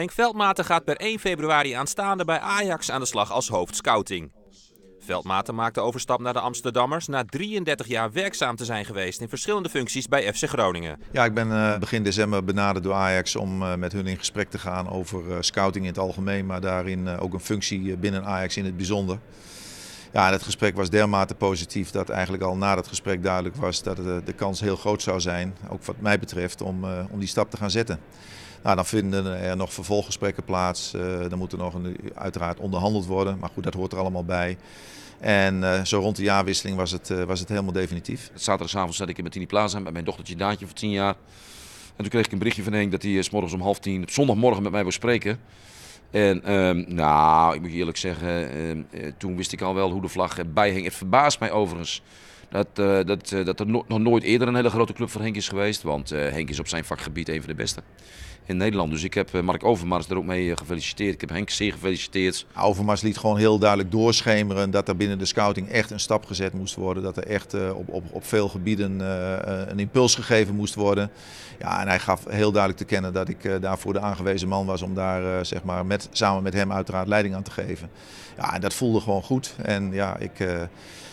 Henk Veldmaten gaat per 1 februari aanstaande bij Ajax aan de slag als hoofdscouting. Veldmaten maakt de overstap naar de Amsterdammers na 33 jaar werkzaam te zijn geweest in verschillende functies bij FC Groningen. Ja, ik ben eh, begin december benaderd door Ajax om eh, met hun in gesprek te gaan over eh, scouting in het algemeen, maar daarin ook een functie binnen Ajax in het bijzonder. Ja, dat gesprek was dermate positief dat eigenlijk al na dat gesprek duidelijk was dat de, de kans heel groot zou zijn, ook wat mij betreft, om die stap te gaan zetten. Nou, dan vinden er nog vervolggesprekken plaats. Eh, dan moet er nog een, uiteraard onderhandeld worden. Maar goed, dat hoort er allemaal bij. En eh, zo rond de jaarwisseling was het, eh, was het helemaal definitief. Zaterdagavond zat ik in Martini Plaza met mijn dochtertje Daantje voor 10 jaar. En toen kreeg ik een berichtje van Henk dat hij s morgens om half tien, op zondagmorgen met mij wil spreken. En ehm, nou, ik moet je eerlijk zeggen, ehm, toen wist ik al wel hoe de vlag bijhing. Het verbaast mij overigens dat, eh, dat, eh, dat er nog nooit eerder een hele grote club voor Henk is geweest. Want eh, Henk is op zijn vakgebied een van de beste in Nederland. Dus ik heb Mark Overmars er ook mee gefeliciteerd. Ik heb Henk zeer gefeliciteerd. Nou, Overmars liet gewoon heel duidelijk doorschemeren dat er binnen de scouting echt een stap gezet moest worden. Dat er echt op, op, op veel gebieden een impuls gegeven moest worden. Ja, en hij gaf heel duidelijk te kennen dat ik daarvoor de aangewezen man was om daar zeg maar met, samen met hem uiteraard leiding aan te geven. Ja, en dat voelde gewoon goed. En ja, ik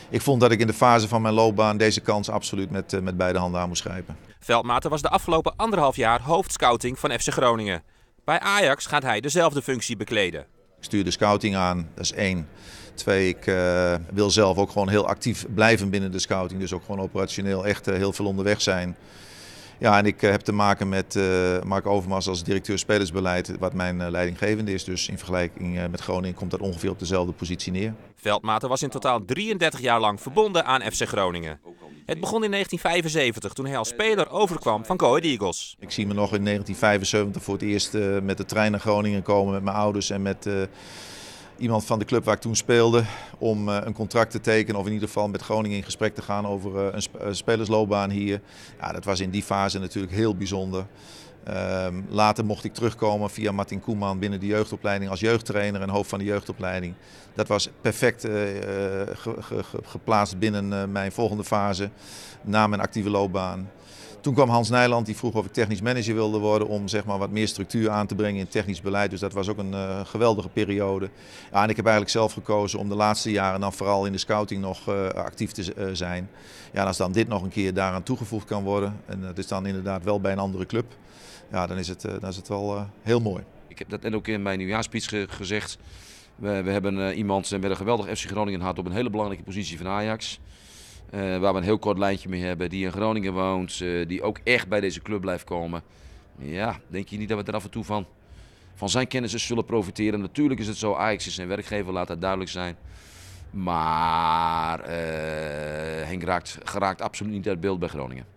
ik vond dat ik in de fase van mijn loopbaan deze kans absoluut met, eh, met beide handen aan moest grijpen. Veldmaten was de afgelopen anderhalf jaar hoofdscouting van FC Groningen. Bij Ajax gaat hij dezelfde functie bekleden. Ik stuur de scouting aan, dat is één. Twee, ik eh, wil zelf ook gewoon heel actief blijven binnen de scouting. Dus ook gewoon operationeel echt eh, heel veel onderweg zijn. Ja, en ik eh, heb te maken met eh, Mark Overmars als directeur spelersbeleid, wat mijn eh, leidinggevende is. Dus in vergelijking met Groningen komt dat ongeveer op dezelfde positie neer. Veldmaten was in totaal 33 jaar lang verbonden aan FC Groningen. Het begon in 1975 toen hij als speler overkwam van Go Eagles. Ik zie me nog in 1975 voor het eerst met de trein naar Groningen komen met mijn ouders en met iemand van de club waar ik toen speelde om eh, een contract te tekenen. Of in ieder geval met Groningen in gesprek te gaan over eh, een eh, spelersloopbaan hier. Ja, dat was in die fase natuurlijk heel bijzonder. Ehm, later mocht ik terugkomen via Martin Koeman binnen de jeugdopleiding als jeugdtrainer en hoofd van de jeugdopleiding. Dat was perfect geplaatst binnen mijn volgende fase na mijn actieve loopbaan. Toen kwam Hans Nijland, die vroeg of ik technisch manager wilde worden om zeg maar, wat meer structuur aan te brengen in technisch beleid. Dus dat was ook een eh, geweldige periode. Ja, en ik heb eigenlijk zelf gekozen om de laatste jaren dan vooral in de scouting nog eh, actief te eh, zijn. Ja, en als dan dit nog een keer daaraan toegevoegd kan worden, en dat is dan inderdaad wel bij een andere club, ja, dan is het, dan is het wel heel mooi. Ik heb dat net ook in mijn nieuwjaarspeech gezegd. We, we hebben iemand met een geweldig FC Groningen gehad op een hele belangrijke positie van Ajax. Eh, waar we een heel kort lijntje mee hebben. Die in Groningen woont. Eh, die ook echt bij deze club blijft komen. Ja, denk je niet dat we er af en toe van, van zijn kennis zullen profiteren? Natuurlijk is het zo. Ajax is zijn werkgever, laat dat duidelijk zijn. Maar uh, Henk raakt, geraakt absoluut niet uit beeld bij Groningen.